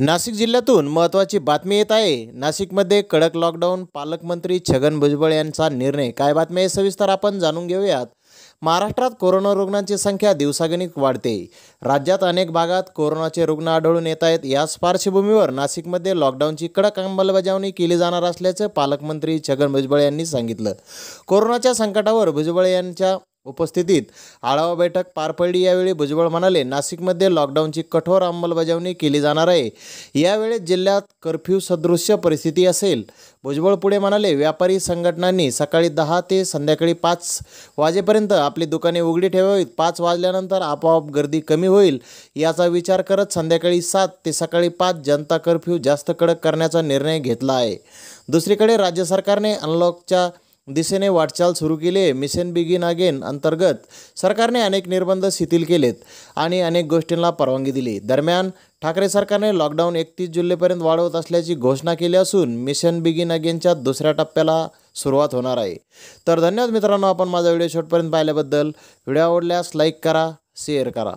नाशिक जिल्ह्यातून महत्त्वाची बातमी येत आहे नाशिकमध्ये कडक लॉकडाऊन पालकमंत्री छगन भुजबळ यांचा निर्णय काय बातमी आहे सविस्तर आपण जाणून घेऊयात महाराष्ट्रात कोरोना रुग्णांची संख्या दिवसागणिक वाढते राज्यात अनेक भागात कोरोनाचे रुग्ण आढळून येत आहेत याच पार्श्वभूमीवर नाशिकमध्ये लॉकडाऊनची कडक अंमलबजावणी केली जाणार असल्याचं पालकमंत्री छगन भुजबळ यांनी सांगितलं कोरोनाच्या संकटावर भुजबळ यांच्या उपस्थितीत आढावा बैठक पार पडली यावेळी भुजबळ म्हणाले नाशिकमध्ये लॉकडाऊनची कठोर अंमलबजावणी केली जाणार आहे यावेळी जिल्ह्यात कर्फ्यू सदृश्य परिस्थिती असेल भुजबळ पुढे म्हणाले व्यापारी संघटनांनी सकाळी दहा ते संध्याकाळी पाच वाजेपर्यंत आपली दुकाने उघडी ठेवावीत पाच वाजल्यानंतर आपोआप गर्दी कमी होईल याचा विचार करत संध्याकाळी सात ते सकाळी पाच जनता कर्फ्यू जास्त कडक करण्याचा निर्णय घेतला आहे दुसरीकडे राज्य सरकारने अनलॉकच्या दिशेने वाटचाल सुरू केली आहे मिशन बिगिन अगेन अंतर्गत सरकारने अनेक निर्बंध शिथिल केलेत आणि अनेक गोष्टींना परवानगी दिली दरम्यान ठाकरे सरकारने लॉकडाऊन एकतीस जुलैपर्यंत वाढवत असल्याची घोषणा केली असून मिशन बिगिन अगेनच्या दुसऱ्या टप्प्याला सुरुवात होणार आहे तर धन्यवाद मित्रांनो आपण माझा व्हिडिओ शेवटपर्यंत पाहिल्याबद्दल व्हिडिओ आवडल्यास लाईक करा शेअर करा